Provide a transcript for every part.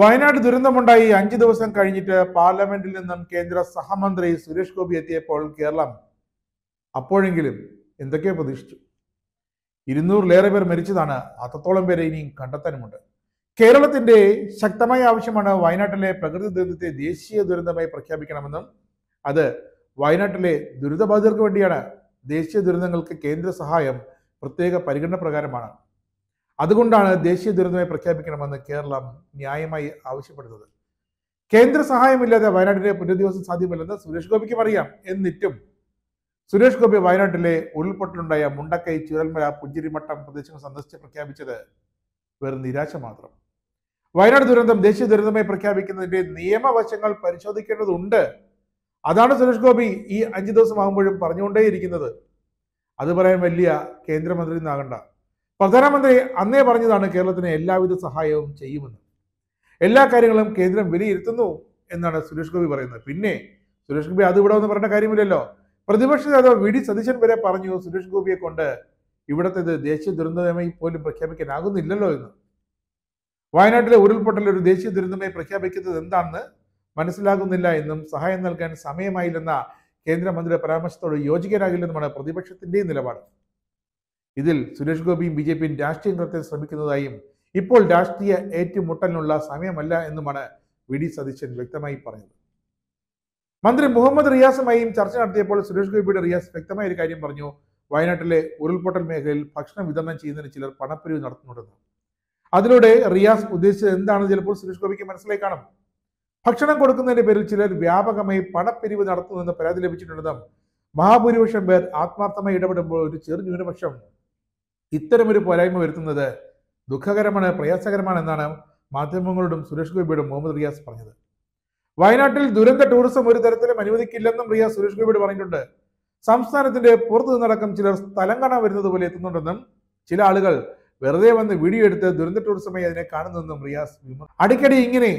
വയനാട് ദുരന്തമുണ്ടായി അഞ്ചു ദിവസം കഴിഞ്ഞിട്ട് പാർലമെന്റിൽ നിന്നും കേന്ദ്ര സഹമന്ത്രി സുരേഷ് ഗോപി എത്തിയപ്പോൾ കേരളം അപ്പോഴെങ്കിലും എന്തൊക്കെയോ പ്രതീക്ഷിച്ചു ഇരുന്നൂറിലേറെ പേർ മരിച്ചതാണ് അത്രത്തോളം പേരെ ഇനിയും കണ്ടെത്താനുമുണ്ട് കേരളത്തിന്റെ ശക്തമായ ആവശ്യമാണ് വയനാട്ടിലെ പ്രകൃതി ദുരന്തത്തെ ദേശീയ ദുരന്തമായി പ്രഖ്യാപിക്കണമെന്നും അത് വയനാട്ടിലെ ദുരിതബാധിതർക്ക് വേണ്ടിയാണ് ദേശീയ ദുരന്തങ്ങൾക്ക് കേന്ദ്ര സഹായം പ്രത്യേക പരിഗണന പ്രകാരമാണ് അതുകൊണ്ടാണ് ദേശീയ ദുരന്തമായി പ്രഖ്യാപിക്കണമെന്ന് കേരളം ന്യായമായി ആവശ്യപ്പെടുന്നത് കേന്ദ്ര സഹായമില്ലാതെ വയനാട്ടിലെ പുനരധിവാസം സാധ്യമല്ലെന്ന് സുരേഷ് ഗോപിക്കും അറിയാം എന്നിട്ടും സുരേഷ് ഗോപി വയനാട്ടിലെ ഉരുൾപൊട്ടലുണ്ടായ മുണ്ടക്കൈ ചുരൽമല പുഞ്ചിരിമട്ടം പ്രദേശങ്ങൾ സന്ദർശിച്ച് പ്രഖ്യാപിച്ചത് വെറും നിരാശ മാത്രം വയനാട് ദുരന്തം ദേശീയ ദുരന്തമായി പ്രഖ്യാപിക്കുന്നതിന്റെ നിയമവശങ്ങൾ പരിശോധിക്കേണ്ടതുണ്ട് അതാണ് സുരേഷ് ഗോപി ഈ അഞ്ചു ദിവസമാകുമ്പോഴും പറഞ്ഞുകൊണ്ടേയിരിക്കുന്നത് അത് പറയാൻ വലിയ കേന്ദ്രമന്ത്രി നാഗണ്ട പ്രധാനമന്ത്രി അന്നേ പറഞ്ഞതാണ് കേരളത്തിന് എല്ലാവിധ സഹായവും ചെയ്യുമെന്ന് എല്ലാ കാര്യങ്ങളും കേന്ദ്രം വിലയിരുത്തുന്നു എന്നാണ് സുരേഷ് ഗോപി പറയുന്നത് പിന്നെ സുരേഷ് ഗോപി അത് ഇവിടെ ഒന്ന് പറഞ്ഞ കാര്യമില്ലല്ലോ പ്രതിപക്ഷ നേതാവ് വി ഡി സതീശൻ വരെ പറഞ്ഞു സുരേഷ് ഗോപിയെ കൊണ്ട് ഇവിടത്തെ ദേശീയ ദുരന്ത നിയമയി പോലും പ്രഖ്യാപിക്കാനാകുന്നില്ലല്ലോ എന്ന് വയനാട്ടിലെ ഉരുൾപൊട്ടൽ ഒരു ദേശീയ ദുരന്തമായി പ്രഖ്യാപിക്കുന്നത് എന്താണെന്ന് മനസ്സിലാകുന്നില്ല എന്നും സഹായം നൽകാൻ സമയമായില്ലെന്ന കേന്ദ്രമന്ത്രിയുടെ പരാമർശത്തോട് യോജിക്കാനാകില്ലെന്നുമാണ് പ്രതിപക്ഷത്തിന്റെയും നിലപാട് ഇതിൽ സുരേഷ് ഗോപിയും ബി ജെ പിയും രാഷ്ട്രീയം കലർത്താൻ ശ്രമിക്കുന്നതായും ഇപ്പോൾ രാഷ്ട്രീയ ഏറ്റുമുട്ടലിനുള്ള സമയമല്ല എന്നുമാണ് വി ഡി സതീശൻ വ്യക്തമായി പറഞ്ഞത് മന്ത്രി മുഹമ്മദ് റിയാസുമായും ചർച്ച നടത്തിയപ്പോൾ സുരേഷ് ഗോപിയുടെ റിയാസ് വ്യക്തമായ ഒരു കാര്യം പറഞ്ഞു വയനാട്ടിലെ ഉരുൾപൊട്ടൽ മേഖലയിൽ ഭക്ഷണം വിതരണം ചെയ്യുന്നതിന് ചിലർ പണപ്പിരിവ് നടത്തുന്നുണ്ടെന്ന് അതിലൂടെ റിയാസ് ഉദ്ദേശിച്ചത് എന്താണെന്ന് ചിലപ്പോൾ സുരേഷ് ഗോപിക്ക് മനസ്സിലായി കാണും ഭക്ഷണം കൊടുക്കുന്നതിന്റെ പേരിൽ ചിലർ വ്യാപകമായി പണപ്പിരിവ് നടത്തുന്നുവെന്ന് പരാതി ലഭിച്ചിട്ടുണ്ടെന്നും മഹാഭൂരിപക്ഷം പേർ ആത്മാർത്ഥമായി ഇടപെടുമ്പോൾ ഒരു ചെറു ന്യൂനപക്ഷം ഇത്തരമൊരു പോരായ്മ വരുത്തുന്നത് ദുഃഖകരമാണ് പ്രയാസകരമാണ് എന്നാണ് മാധ്യമങ്ങളോടും സുരേഷ് ഗോപിയോടും മുഹമ്മദ് റിയാസ് പറഞ്ഞത് വയനാട്ടിൽ ദുരന്ത ടൂറിസം ഒരു തരത്തിലും അനുവദിക്കില്ലെന്നും റിയാസ് സുരേഷ് ഗോപിയോട് പറഞ്ഞിട്ടുണ്ട് സംസ്ഥാനത്തിന്റെ പുറത്തു നിന്നടക്കം ചിലർ സ്ഥലം കാണാൻ വരുന്നത് പോലെ എത്തുന്നുണ്ടെന്നും ചില ആളുകൾ വെറുതെ വന്ന് വീഡിയോ എടുത്ത് ദുരന്ത ടൂറിസമായി അതിനെ കാണുന്നതെന്നും റിയാസ് അടിക്കടി ഇങ്ങനെ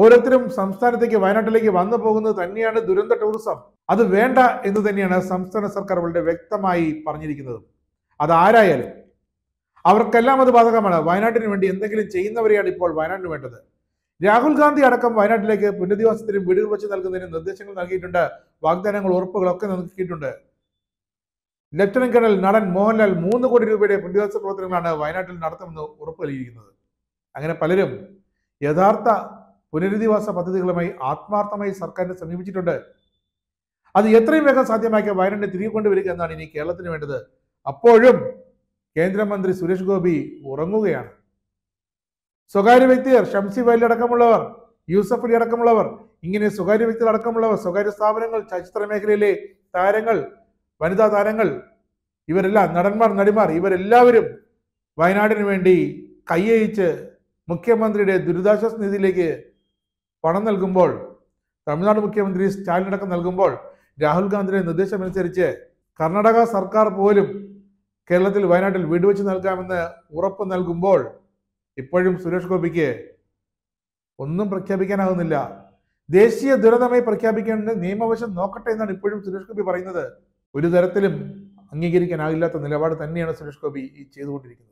ഓരോരുത്തരും സംസ്ഥാനത്തേക്ക് വയനാട്ടിലേക്ക് വന്നു പോകുന്നത് തന്നെയാണ് ദുരന്ത ടൂറിസം അത് വേണ്ട എന്ന് തന്നെയാണ് സംസ്ഥാന സർക്കാർ വളരെ വ്യക്തമായി പറഞ്ഞിരിക്കുന്നത് അതാരായാലും അവർക്കെല്ലാം അത് ബാധകമാണ് വയനാട്ടിന് വേണ്ടി എന്തെങ്കിലും ചെയ്യുന്നവരെയാണ് ഇപ്പോൾ വയനാട്ടിന് വേണ്ടത് രാഹുൽ ഗാന്ധി അടക്കം വയനാട്ടിലേക്ക് പുനരധിവാസത്തിനും വീടുകൾ വെച്ച് നൽകുന്നതിനും നിർദ്ദേശങ്ങൾ നൽകിയിട്ടുണ്ട് വാഗ്ദാനങ്ങൾ ഉറപ്പുകളൊക്കെ നൽകിയിട്ടുണ്ട് ലഫ്റ്റനന്റ് കേണൽ നടൻ മോഹൻലാൽ മൂന്ന് കോടി രൂപയുടെ പുനരധിവാസ പ്രവർത്തനങ്ങളാണ് വയനാട്ടിൽ നടത്തുമെന്ന് ഉറപ്പ് നൽകിയിരിക്കുന്നത് അങ്ങനെ പലരും യഥാർത്ഥ പുനരധിവാസ പദ്ധതികളുമായി ആത്മാർത്ഥമായി സർക്കാരിനെ സമീപിച്ചിട്ടുണ്ട് അത് എത്രയും വേഗം സാധ്യമാക്കിയ വയനാടിനെ തിരികെ കൊണ്ടുവരിക എന്നാണ് ഇനി കേരളത്തിന് വേണ്ടത് അപ്പോഴും കേന്ദ്രമന്ത്രി സുരേഷ് ഗോപി ഉറങ്ങുകയാണ് സ്വകാര്യ വ്യക്തിയർ ഷംസി വൈലി അടക്കമുള്ളവർ യൂസഫ് അലി അടക്കമുള്ളവർ ഇങ്ങനെ സ്വകാര്യ വ്യക്തികൾ അടക്കമുള്ളവർ സ്വകാര്യ സ്ഥാപനങ്ങൾ ചലച്ചിത്ര മേഖലയിലെ താരങ്ങൾ വനിതാ താരങ്ങൾ ഇവരെല്ലാം നടന്മാർ നടിമാർ ഇവരെല്ലാവരും വയനാടിന് വേണ്ടി കൈയയിച്ച് മുഖ്യമന്ത്രിയുടെ ദുരിതാശ്വാസ നിധിയിലേക്ക് പണം നൽകുമ്പോൾ തമിഴ്നാട് മുഖ്യമന്ത്രി സ്റ്റാലിനടക്കം നൽകുമ്പോൾ രാഹുൽ ഗാന്ധിയുടെ നിർദ്ദേശമനുസരിച്ച് കർണാടക സർക്കാർ പോലും കേരളത്തിൽ വയനാട്ടിൽ വീട് വെച്ച് നൽകാമെന്ന് ഉറപ്പ് നൽകുമ്പോൾ ഇപ്പോഴും സുരേഷ് ഗോപിക്ക് ഒന്നും പ്രഖ്യാപിക്കാനാകുന്നില്ല ദേശീയ ദുരന്തമായി പ്രഖ്യാപിക്കേണ്ട നിയമവശം നോക്കട്ടെ എന്നാണ് ഇപ്പോഴും സുരേഷ് ഗോപി പറയുന്നത് ഒരു തരത്തിലും അംഗീകരിക്കാനാകില്ലാത്ത നിലപാട് തന്നെയാണ് സുരേഷ് ഗോപി ഈ ചെയ്തുകൊണ്ടിരിക്കുന്നത്